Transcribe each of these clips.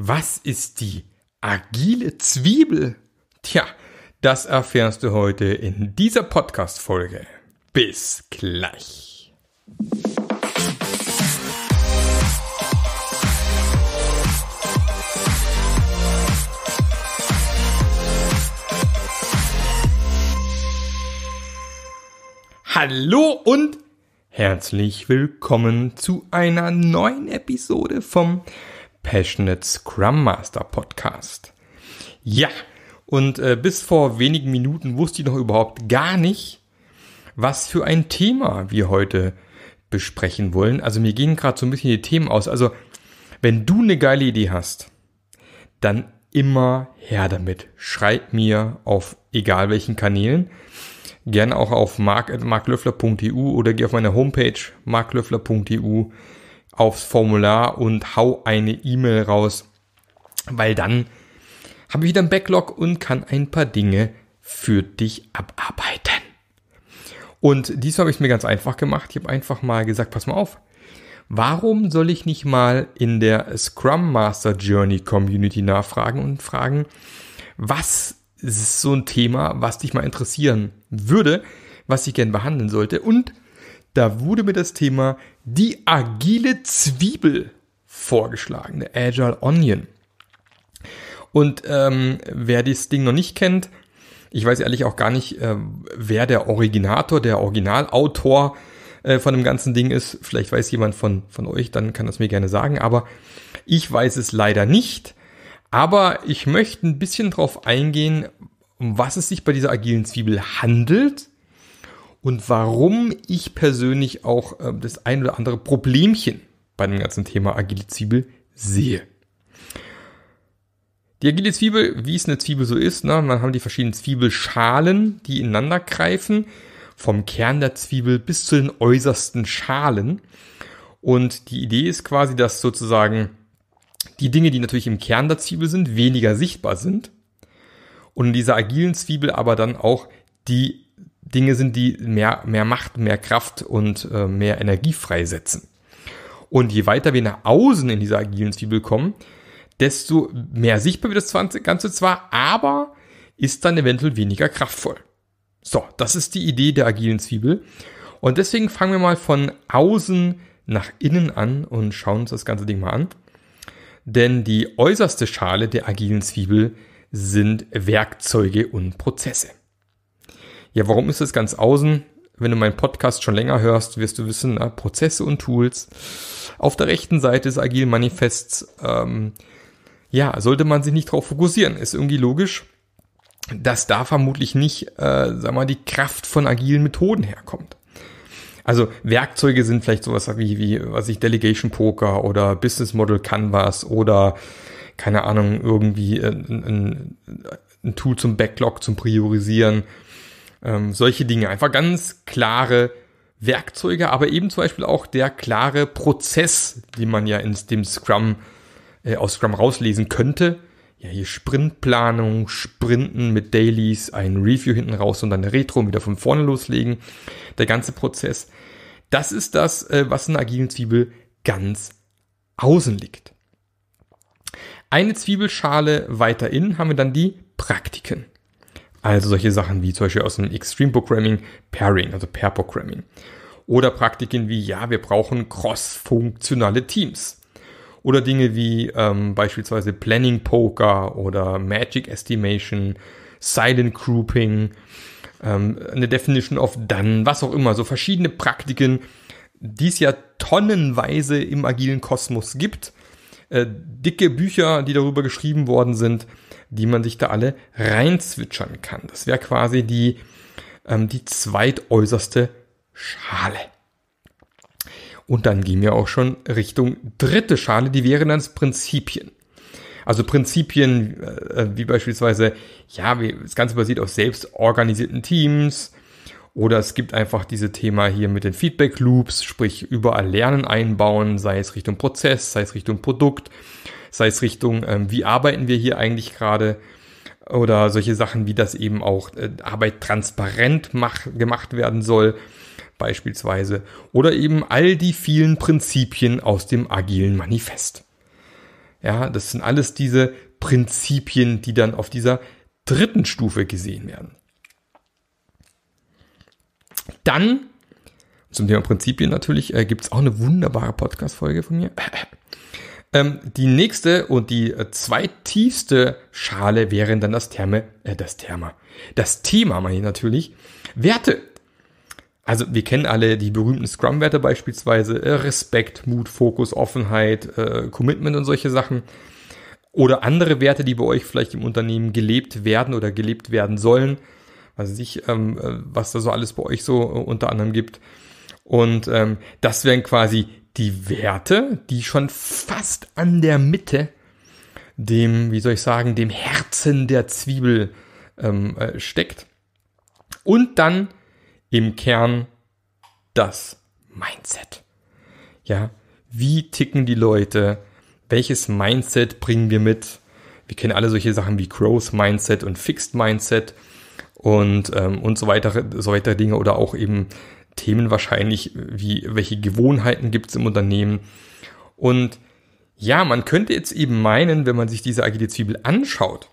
Was ist die agile Zwiebel? Tja, das erfährst du heute in dieser Podcast-Folge. Bis gleich. Hallo und herzlich willkommen zu einer neuen Episode vom Passionate Scrum Master Podcast. Ja, und äh, bis vor wenigen Minuten wusste ich noch überhaupt gar nicht, was für ein Thema wir heute besprechen wollen. Also mir gehen gerade so ein bisschen die Themen aus. Also wenn du eine geile Idee hast, dann immer her damit. Schreib mir auf egal welchen Kanälen. Gerne auch auf mark.marklöffler.eu oder geh auf meine Homepage marklöffler.eu aufs Formular und hau eine E-Mail raus, weil dann habe ich wieder einen Backlog und kann ein paar Dinge für dich abarbeiten. Und dies habe ich mir ganz einfach gemacht. Ich habe einfach mal gesagt, pass mal auf. Warum soll ich nicht mal in der Scrum Master Journey Community nachfragen und fragen, was ist so ein Thema, was dich mal interessieren würde, was ich gern behandeln sollte? Und da wurde mir das Thema die agile Zwiebel vorgeschlagen, der Agile Onion. Und ähm, wer das Ding noch nicht kennt, ich weiß ehrlich auch gar nicht, äh, wer der Originator, der Originalautor äh, von dem ganzen Ding ist. Vielleicht weiß jemand von, von euch, dann kann das mir gerne sagen. Aber ich weiß es leider nicht. Aber ich möchte ein bisschen drauf eingehen, um was es sich bei dieser agilen Zwiebel handelt und warum ich persönlich auch äh, das ein oder andere Problemchen bei dem ganzen Thema agile Zwiebel sehe. Die agile Zwiebel, wie es eine Zwiebel so ist, ne, man haben die verschiedenen Zwiebelschalen, die ineinander greifen, vom Kern der Zwiebel bis zu den äußersten Schalen. Und die Idee ist quasi, dass sozusagen die Dinge, die natürlich im Kern der Zwiebel sind, weniger sichtbar sind. Und in dieser agilen Zwiebel aber dann auch die Dinge sind, die mehr, mehr Macht, mehr Kraft und äh, mehr Energie freisetzen. Und je weiter wir nach außen in dieser agilen Zwiebel kommen, desto mehr sichtbar wird das Ganze zwar, aber ist dann eventuell weniger kraftvoll. So, das ist die Idee der agilen Zwiebel. Und deswegen fangen wir mal von außen nach innen an und schauen uns das ganze Ding mal an. Denn die äußerste Schale der agilen Zwiebel sind Werkzeuge und Prozesse ja, warum ist es ganz außen? Wenn du meinen Podcast schon länger hörst, wirst du wissen, na, ne, Prozesse und Tools. Auf der rechten Seite des Agile Manifests, ähm, ja, sollte man sich nicht drauf fokussieren. Ist irgendwie logisch, dass da vermutlich nicht, äh, sag mal, die Kraft von agilen Methoden herkommt. Also Werkzeuge sind vielleicht sowas wie, wie was ich Delegation Poker oder Business Model Canvas oder keine Ahnung, irgendwie ein, äh, ein, ein Tool zum Backlog, zum Priorisieren ähm, solche Dinge. Einfach ganz klare Werkzeuge, aber eben zum Beispiel auch der klare Prozess, den man ja in dem Scrum, äh, aus Scrum rauslesen könnte. Ja, hier Sprintplanung, Sprinten mit Dailies, ein Review hinten raus und dann eine Retro und wieder von vorne loslegen. Der ganze Prozess. Das ist das, äh, was in der agilen Zwiebel ganz außen liegt. Eine Zwiebelschale weiter innen haben wir dann die Praktiken. Also solche Sachen wie zum Beispiel aus dem Extreme Programming Pairing, also Pair Programming. Oder Praktiken wie, ja, wir brauchen cross-funktionale Teams. Oder Dinge wie ähm, beispielsweise Planning Poker oder Magic Estimation, Silent Grouping, ähm, eine Definition of Done, was auch immer. So verschiedene Praktiken, die es ja tonnenweise im agilen Kosmos gibt. Äh, dicke Bücher, die darüber geschrieben worden sind die man sich da alle reinzwitschern kann. Das wäre quasi die, ähm, die zweitäußerste Schale. Und dann gehen wir auch schon Richtung dritte Schale, die wären dann Prinzipien. Also Prinzipien äh, äh, wie beispielsweise, ja, wie, das Ganze basiert auf selbstorganisierten Teams, oder es gibt einfach diese Thema hier mit den Feedback Loops, sprich überall Lernen einbauen, sei es Richtung Prozess, sei es Richtung Produkt, sei es Richtung, ähm, wie arbeiten wir hier eigentlich gerade oder solche Sachen, wie das eben auch äh, Arbeit transparent mach, gemacht werden soll beispielsweise oder eben all die vielen Prinzipien aus dem agilen Manifest. Ja, das sind alles diese Prinzipien, die dann auf dieser dritten Stufe gesehen werden. Dann, zum Thema Prinzipien natürlich, äh, gibt es auch eine wunderbare Podcast-Folge von mir. Ähm, die nächste und die äh, zweittiefste Schale wären dann das Therme, äh, das Therma. Das Thema meine ich natürlich. Werte. Also wir kennen alle die berühmten Scrum-Werte beispielsweise. Äh, Respekt, Mut, Fokus, Offenheit, äh, Commitment und solche Sachen. Oder andere Werte, die bei euch vielleicht im Unternehmen gelebt werden oder gelebt werden sollen. Also nicht, ähm, äh, was da so alles bei euch so unter anderem gibt. Und ähm, das wären quasi die Werte, die schon fast an der Mitte dem, wie soll ich sagen, dem Herzen der Zwiebel ähm, äh, steckt. Und dann im Kern das Mindset. Ja, wie ticken die Leute? Welches Mindset bringen wir mit? Wir kennen alle solche Sachen wie Growth Mindset und Fixed Mindset und, ähm, und so weiter, so weiter Dinge oder auch eben Themen wahrscheinlich, wie welche Gewohnheiten gibt es im Unternehmen. Und ja, man könnte jetzt eben meinen, wenn man sich diese agile Zwiebel anschaut,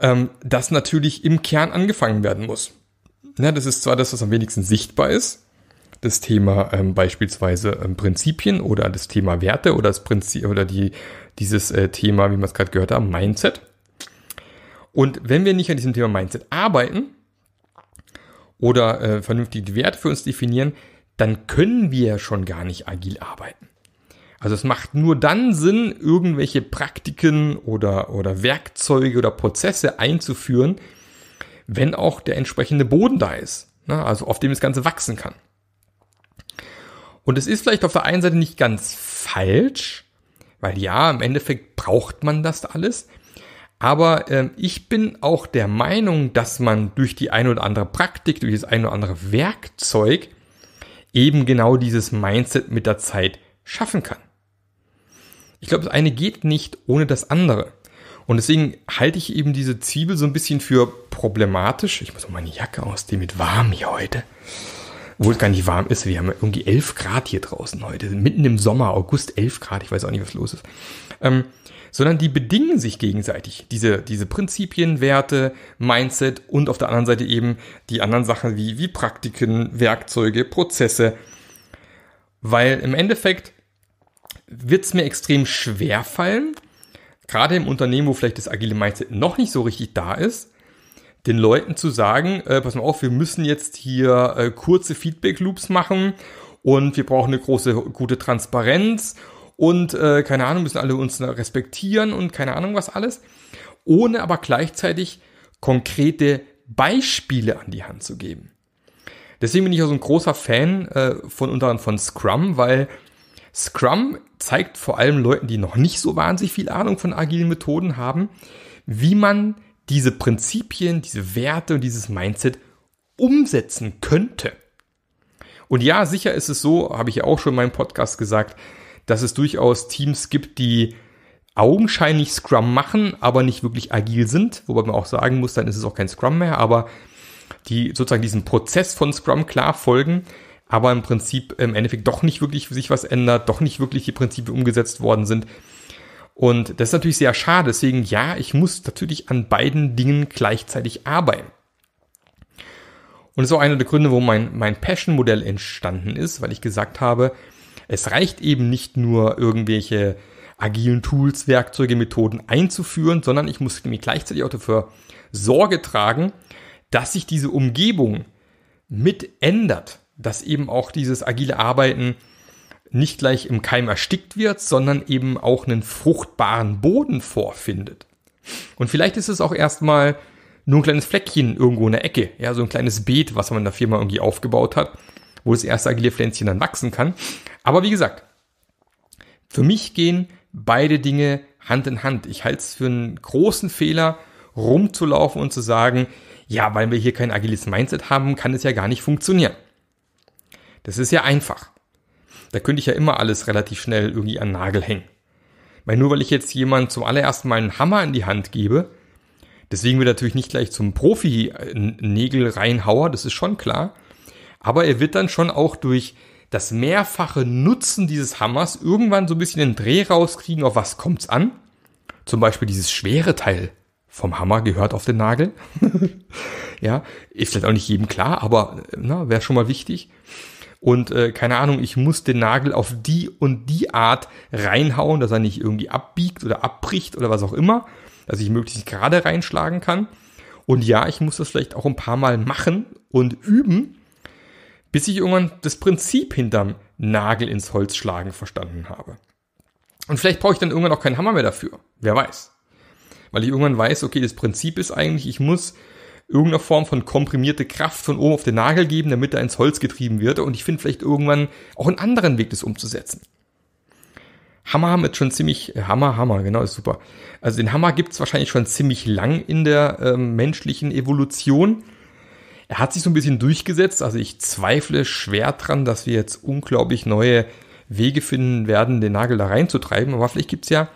ähm, dass natürlich im Kern angefangen werden muss. Ja, das ist zwar das, was am wenigsten sichtbar ist, das Thema ähm, beispielsweise ähm, Prinzipien oder das Thema Werte oder das Prinzip oder die, dieses äh, Thema, wie man es gerade gehört hat, Mindset. Und wenn wir nicht an diesem Thema Mindset arbeiten, oder äh, vernünftige Werte für uns definieren, dann können wir schon gar nicht agil arbeiten. Also es macht nur dann Sinn, irgendwelche Praktiken oder, oder Werkzeuge oder Prozesse einzuführen, wenn auch der entsprechende Boden da ist, ne? also auf dem das Ganze wachsen kann. Und es ist vielleicht auf der einen Seite nicht ganz falsch, weil ja, im Endeffekt braucht man das alles, aber äh, ich bin auch der Meinung, dass man durch die eine oder andere Praktik, durch das eine oder andere Werkzeug eben genau dieses Mindset mit der Zeit schaffen kann. Ich glaube, das eine geht nicht ohne das andere. Und deswegen halte ich eben diese Zwiebel so ein bisschen für problematisch. Ich muss mal meine Jacke aus, die mit warm hier heute obwohl es gar nicht warm ist. Wir haben irgendwie 11 Grad hier draußen heute. Mitten im Sommer, August 11 Grad. Ich weiß auch nicht, was los ist. Ähm, sondern die bedingen sich gegenseitig. Diese, diese Prinzipien, Werte, Mindset und auf der anderen Seite eben die anderen Sachen wie, wie Praktiken, Werkzeuge, Prozesse. Weil im Endeffekt wird es mir extrem schwer fallen, gerade im Unternehmen, wo vielleicht das agile Mindset noch nicht so richtig da ist, den Leuten zu sagen, äh, pass mal auf, wir müssen jetzt hier äh, kurze Feedback-Loops machen und wir brauchen eine große, gute Transparenz und äh, keine Ahnung, müssen alle uns respektieren und keine Ahnung was alles, ohne aber gleichzeitig konkrete Beispiele an die Hand zu geben. Deswegen bin ich auch so ein großer Fan äh, von unter anderem von Scrum, weil Scrum zeigt vor allem Leuten, die noch nicht so wahnsinnig viel Ahnung von agilen Methoden haben, wie man diese Prinzipien, diese Werte und dieses Mindset umsetzen könnte. Und ja, sicher ist es so, habe ich ja auch schon in meinem Podcast gesagt, dass es durchaus Teams gibt, die augenscheinlich Scrum machen, aber nicht wirklich agil sind, wobei man auch sagen muss, dann ist es auch kein Scrum mehr, aber die sozusagen diesem Prozess von Scrum klar folgen, aber im Prinzip im Endeffekt doch nicht wirklich sich was ändert, doch nicht wirklich die Prinzipien umgesetzt worden sind und das ist natürlich sehr schade. Deswegen, ja, ich muss natürlich an beiden Dingen gleichzeitig arbeiten. Und das ist auch einer der Gründe, wo mein, mein Passion-Modell entstanden ist, weil ich gesagt habe, es reicht eben nicht nur irgendwelche agilen Tools, Werkzeuge, Methoden einzuführen, sondern ich muss mir gleichzeitig auch dafür Sorge tragen, dass sich diese Umgebung mit ändert, dass eben auch dieses agile Arbeiten nicht gleich im Keim erstickt wird, sondern eben auch einen fruchtbaren Boden vorfindet. Und vielleicht ist es auch erstmal nur ein kleines Fleckchen irgendwo in der Ecke, ja, so ein kleines Beet, was man in der Firma irgendwie aufgebaut hat, wo das erste agile Pflänzchen dann wachsen kann. Aber wie gesagt, für mich gehen beide Dinge Hand in Hand. Ich halte es für einen großen Fehler, rumzulaufen und zu sagen, ja, weil wir hier kein agiles Mindset haben, kann es ja gar nicht funktionieren. Das ist ja einfach. Da könnte ich ja immer alles relativ schnell irgendwie an Nagel hängen. Weil nur weil ich jetzt jemand zum allerersten Mal einen Hammer in die Hand gebe, deswegen wird natürlich nicht gleich zum Profi äh, Nägel reinhauer, das ist schon klar. Aber er wird dann schon auch durch das mehrfache Nutzen dieses Hammers irgendwann so ein bisschen den Dreh rauskriegen, auf was kommt's an. Zum Beispiel dieses schwere Teil vom Hammer gehört auf den Nagel. ja, ist vielleicht auch nicht jedem klar, aber äh, wäre schon mal wichtig und äh, keine Ahnung, ich muss den Nagel auf die und die Art reinhauen, dass er nicht irgendwie abbiegt oder abbricht oder was auch immer, dass ich möglichst gerade reinschlagen kann. Und ja, ich muss das vielleicht auch ein paar Mal machen und üben, bis ich irgendwann das Prinzip hinterm Nagel ins Holz schlagen verstanden habe. Und vielleicht brauche ich dann irgendwann auch keinen Hammer mehr dafür. Wer weiß. Weil ich irgendwann weiß, okay, das Prinzip ist eigentlich, ich muss irgendeiner Form von komprimierte Kraft von oben auf den Nagel geben, damit er ins Holz getrieben wird. Und ich finde vielleicht irgendwann auch einen anderen Weg, das umzusetzen. Hammer haben jetzt schon ziemlich, äh, Hammer, Hammer, genau, ist super. Also den Hammer gibt es wahrscheinlich schon ziemlich lang in der äh, menschlichen Evolution. Er hat sich so ein bisschen durchgesetzt, also ich zweifle schwer dran, dass wir jetzt unglaublich neue Wege finden werden, den Nagel da reinzutreiben, aber vielleicht gibt es ja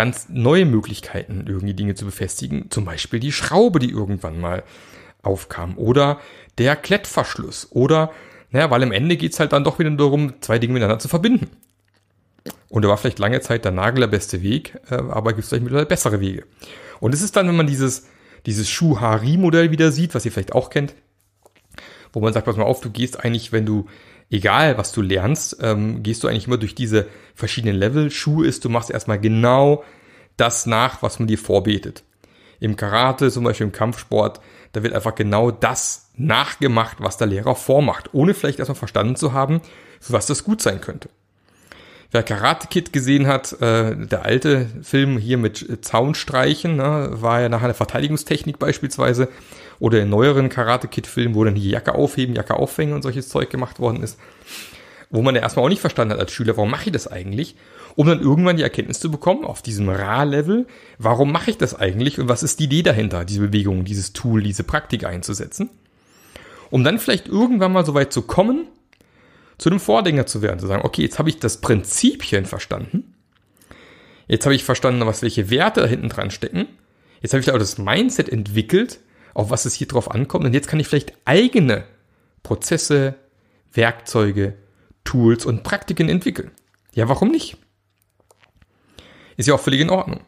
ganz neue Möglichkeiten, irgendwie Dinge zu befestigen. Zum Beispiel die Schraube, die irgendwann mal aufkam. Oder der Klettverschluss. Oder, naja, weil am Ende geht es halt dann doch wieder darum, zwei Dinge miteinander zu verbinden. Und da war vielleicht lange Zeit der Nagel der beste Weg, äh, aber gibt es vielleicht mittlerweile bessere Wege. Und es ist dann, wenn man dieses, dieses Schuhari-Modell wieder sieht, was ihr vielleicht auch kennt, wo man sagt, pass mal auf, du gehst eigentlich, wenn du egal was du lernst, ähm, gehst du eigentlich immer durch diese verschiedenen Level. Schuh ist, du machst erstmal genau das nach, was man dir vorbetet. Im Karate, zum Beispiel im Kampfsport, da wird einfach genau das nachgemacht, was der Lehrer vormacht, ohne vielleicht erstmal verstanden zu haben, für was das gut sein könnte. Wer Karate Kid gesehen hat, äh, der alte Film hier mit Zaunstreichen, ne, war ja nach einer Verteidigungstechnik beispielsweise oder in neueren Karate Kid Filmen, wo dann die Jacke aufheben, Jacke aufhängen und solches Zeug gemacht worden ist, wo man ja erstmal auch nicht verstanden hat als Schüler, warum mache ich das eigentlich? Um dann irgendwann die Erkenntnis zu bekommen, auf diesem Ra-Level, warum mache ich das eigentlich und was ist die Idee dahinter, diese Bewegung, dieses Tool, diese Praktik einzusetzen? Um dann vielleicht irgendwann mal so weit zu kommen, zu einem Vordinger zu werden, zu sagen, okay, jetzt habe ich das Prinzipchen verstanden. Jetzt habe ich verstanden, was welche Werte da hinten dran stecken. Jetzt habe ich auch das Mindset entwickelt, auf was es hier drauf ankommt. Und jetzt kann ich vielleicht eigene Prozesse, Werkzeuge, Tools und Praktiken entwickeln. Ja, warum nicht? Ist ja auch völlig in Ordnung.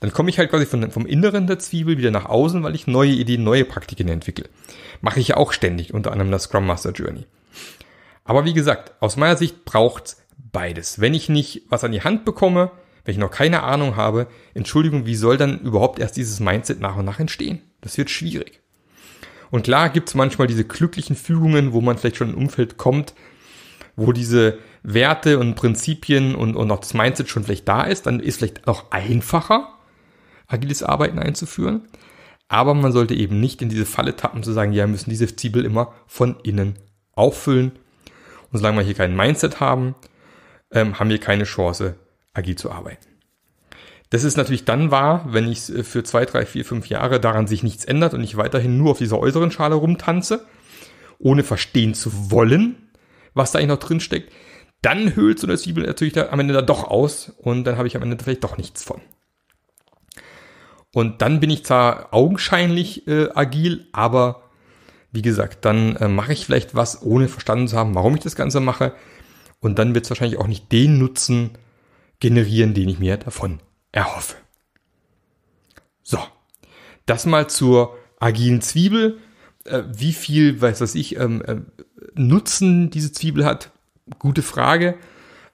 Dann komme ich halt quasi von, vom Inneren der Zwiebel wieder nach außen, weil ich neue Ideen, neue Praktiken entwickle. Mache ich ja auch ständig, unter anderem das Scrum Master Journey. Aber wie gesagt, aus meiner Sicht braucht es beides. Wenn ich nicht was an die Hand bekomme, wenn ich noch keine Ahnung habe, Entschuldigung, wie soll dann überhaupt erst dieses Mindset nach und nach entstehen? Das wird schwierig. Und klar gibt es manchmal diese glücklichen Fügungen, wo man vielleicht schon im Umfeld kommt, wo diese Werte und Prinzipien und, und auch das Mindset schon vielleicht da ist, dann ist vielleicht auch einfacher, agiles Arbeiten einzuführen. Aber man sollte eben nicht in diese Falle tappen, zu sagen, ja, müssen diese Ziebel immer von innen auffüllen. Und solange wir hier kein Mindset haben, ähm, haben wir keine Chance, agil zu arbeiten. Das ist natürlich dann wahr, wenn ich es äh, für zwei, drei, vier, fünf Jahre daran sich nichts ändert und ich weiterhin nur auf dieser äußeren Schale rumtanze, ohne verstehen zu wollen, was da eigentlich noch drin steckt, dann höhlt so eine Zwiebel natürlich am Ende da doch aus und dann habe ich am Ende vielleicht doch nichts von. Und dann bin ich zwar augenscheinlich äh, agil, aber wie gesagt, dann äh, mache ich vielleicht was, ohne verstanden zu haben, warum ich das Ganze mache. Und dann wird es wahrscheinlich auch nicht den Nutzen generieren, den ich mir davon erhoffe. So, das mal zur agilen Zwiebel. Äh, wie viel, weiß was ich, ähm, äh, Nutzen diese Zwiebel hat, gute Frage.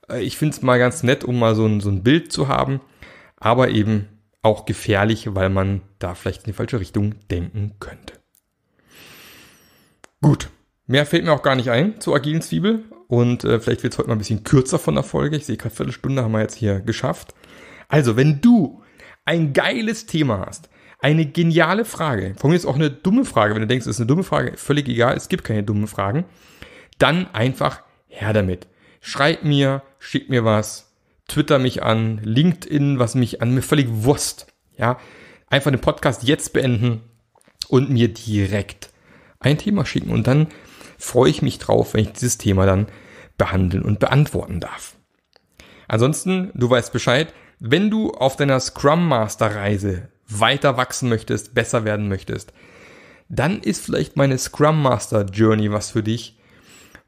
Äh, ich finde es mal ganz nett, um mal so ein, so ein Bild zu haben, aber eben auch gefährlich, weil man da vielleicht in die falsche Richtung denken könnte. Gut, mehr fällt mir auch gar nicht ein zur agilen Zwiebel und äh, vielleicht wird es heute mal ein bisschen kürzer von der Folge. Ich sehe gerade Viertelstunde haben wir jetzt hier geschafft. Also, wenn du ein geiles Thema hast, eine geniale Frage, von mir ist auch eine dumme Frage, wenn du denkst, es ist eine dumme Frage, völlig egal, es gibt keine dummen Fragen, dann einfach her damit. Schreib mir, schick mir was, twitter mich an, LinkedIn, was mich an, mir völlig Wurst. Ja, einfach den Podcast jetzt beenden und mir direkt ein Thema schicken und dann freue ich mich drauf, wenn ich dieses Thema dann behandeln und beantworten darf. Ansonsten, du weißt Bescheid, wenn du auf deiner Scrum Master Reise weiter wachsen möchtest, besser werden möchtest, dann ist vielleicht meine Scrum Master Journey was für dich.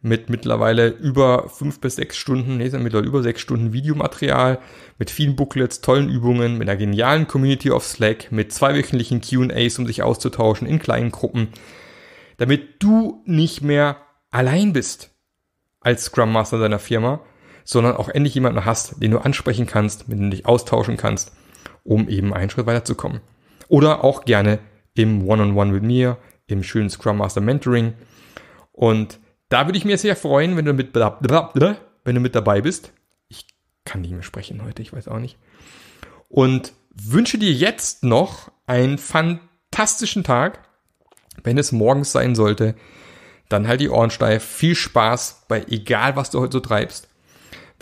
Mit mittlerweile über fünf bis sechs Stunden, nee, mittlerweile über sechs Stunden Videomaterial, mit vielen Booklets, tollen Übungen, mit einer genialen Community auf Slack, mit zweiwöchentlichen QAs, um sich auszutauschen in kleinen Gruppen, damit du nicht mehr allein bist als Scrum Master deiner Firma, sondern auch endlich jemanden hast, den du ansprechen kannst, mit dem du dich austauschen kannst, um eben einen Schritt weiterzukommen. Oder auch gerne im One-on-One -on -One with mir, im schönen Scrum Master Mentoring. Und da würde ich mir sehr freuen, wenn du mit, wenn du mit dabei bist. Ich kann nicht mehr sprechen heute, ich weiß auch nicht. Und wünsche dir jetzt noch einen fantastischen Tag. Wenn es morgens sein sollte, dann halt die Ohren steif. Viel Spaß bei egal, was du heute so treibst.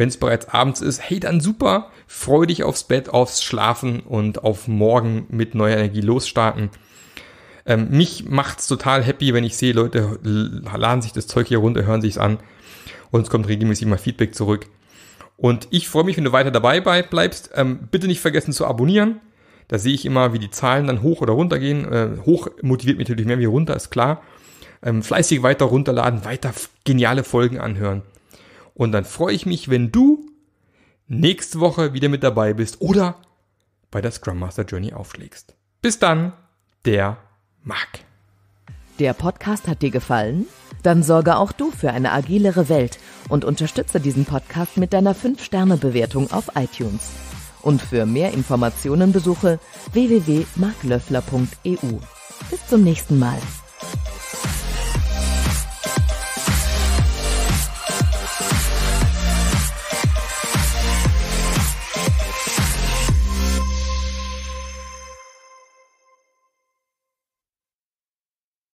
Wenn es bereits abends ist, hey, dann super. Freu dich aufs Bett, aufs Schlafen und auf morgen mit neuer Energie losstarten. Ähm, mich macht's total happy, wenn ich sehe, Leute laden sich das Zeug hier runter, hören sich's an. Und es kommt regelmäßig mal Feedback zurück. Und ich freue mich, wenn du weiter dabei bleibst. Ähm, bitte nicht vergessen zu abonnieren. Da sehe ich immer, wie die Zahlen dann hoch oder runter gehen. Äh, hoch motiviert mich natürlich mehr wie runter, ist klar. Ähm, fleißig weiter runterladen, weiter geniale Folgen anhören. Und dann freue ich mich, wenn du nächste Woche wieder mit dabei bist oder bei der Scrum Master Journey aufschlägst. Bis dann, der Marc. Der Podcast hat dir gefallen? Dann sorge auch du für eine agilere Welt und unterstütze diesen Podcast mit deiner 5-Sterne-Bewertung auf iTunes. Und für mehr Informationen besuche www.marklöffler.eu. Bis zum nächsten Mal.